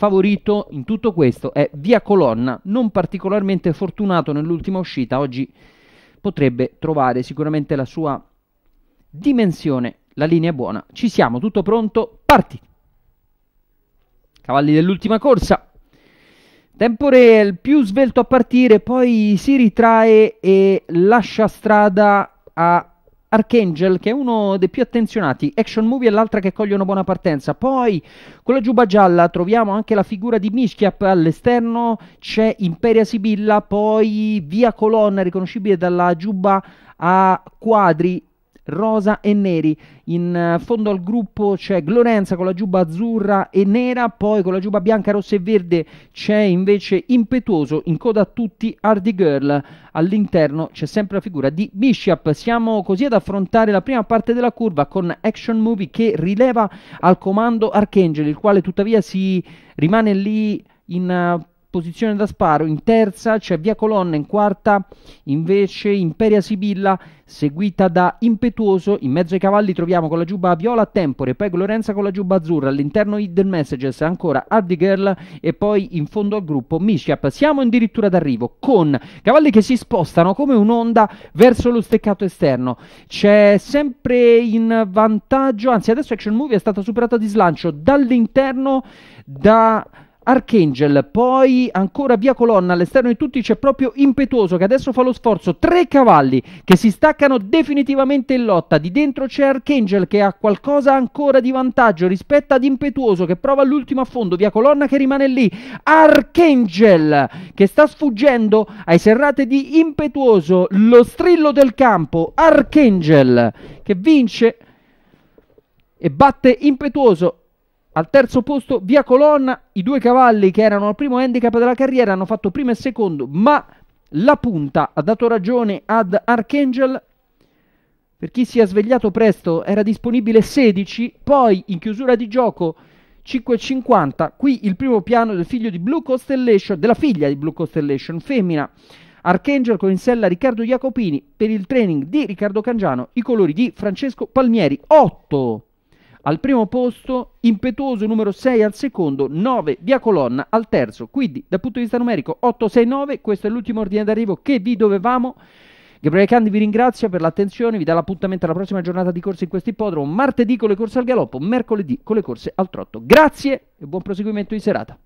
favorito in tutto questo è Via Colonna, non particolarmente fortunato nell'ultima uscita, oggi potrebbe trovare sicuramente la sua dimensione. La linea buona, ci siamo, tutto pronto, parti! Cavalli dell'ultima corsa, Tempore il più svelto a partire, poi si ritrae e lascia strada a Archangel, che è uno dei più attenzionati, action movie e l'altra che cogliono buona partenza. Poi con la giubba gialla troviamo anche la figura di Mischiap all'esterno, c'è Imperia Sibilla, poi via colonna riconoscibile dalla giubba a quadri rosa e neri. In eh, fondo al gruppo c'è Glorenza con la giubba azzurra e nera, poi con la giubba bianca, rossa e verde c'è invece Impetuoso, in coda a tutti Hardy Girl. All'interno c'è sempre la figura di Bishop. Siamo così ad affrontare la prima parte della curva con Action Movie che rileva al comando Archangel, il quale tuttavia si rimane lì in eh, posizione da sparo, in terza c'è Via Colonna, in quarta invece Imperia Sibilla, seguita da Impetuoso, in mezzo ai cavalli troviamo con la giubba viola a Tempore, poi Glorenza con la giubba azzurra, all'interno Hidden Messages, ancora Hardy Girl e poi in fondo al gruppo Mishap. Siamo addirittura d'arrivo con cavalli che si spostano come un'onda verso lo steccato esterno. C'è sempre in vantaggio, anzi adesso Action Movie è stata superata di slancio dall'interno da Archangel, poi ancora via colonna all'esterno di tutti c'è proprio Impetuoso che adesso fa lo sforzo, tre cavalli che si staccano definitivamente in lotta, di dentro c'è Archangel che ha qualcosa ancora di vantaggio rispetto ad Impetuoso che prova all'ultimo a fondo, via colonna che rimane lì, Archangel che sta sfuggendo ai serrate di Impetuoso, lo strillo del campo, Archangel che vince e batte impetuoso al terzo posto, via colonna, i due cavalli che erano al primo handicap della carriera hanno fatto primo e secondo, ma la punta ha dato ragione ad Archangel. Per chi si è svegliato presto era disponibile 16, poi in chiusura di gioco 5,50. Qui il primo piano del figlio di Blue Constellation, della figlia di Blue Constellation, femmina. Archangel con in sella Riccardo Jacopini per il training di Riccardo Cangiano, i colori di Francesco Palmieri. 8 al primo posto, impetuoso numero 6 al secondo, 9 via colonna al terzo. Quindi dal punto di vista numerico 8-6-9. questo è l'ultimo ordine d'arrivo che vi dovevamo. Gabriele Candi vi ringrazia per l'attenzione, vi dà l'appuntamento alla prossima giornata di corse in questo ippodromo, martedì con le corse al galoppo, mercoledì con le corse al trotto. Grazie e buon proseguimento di serata.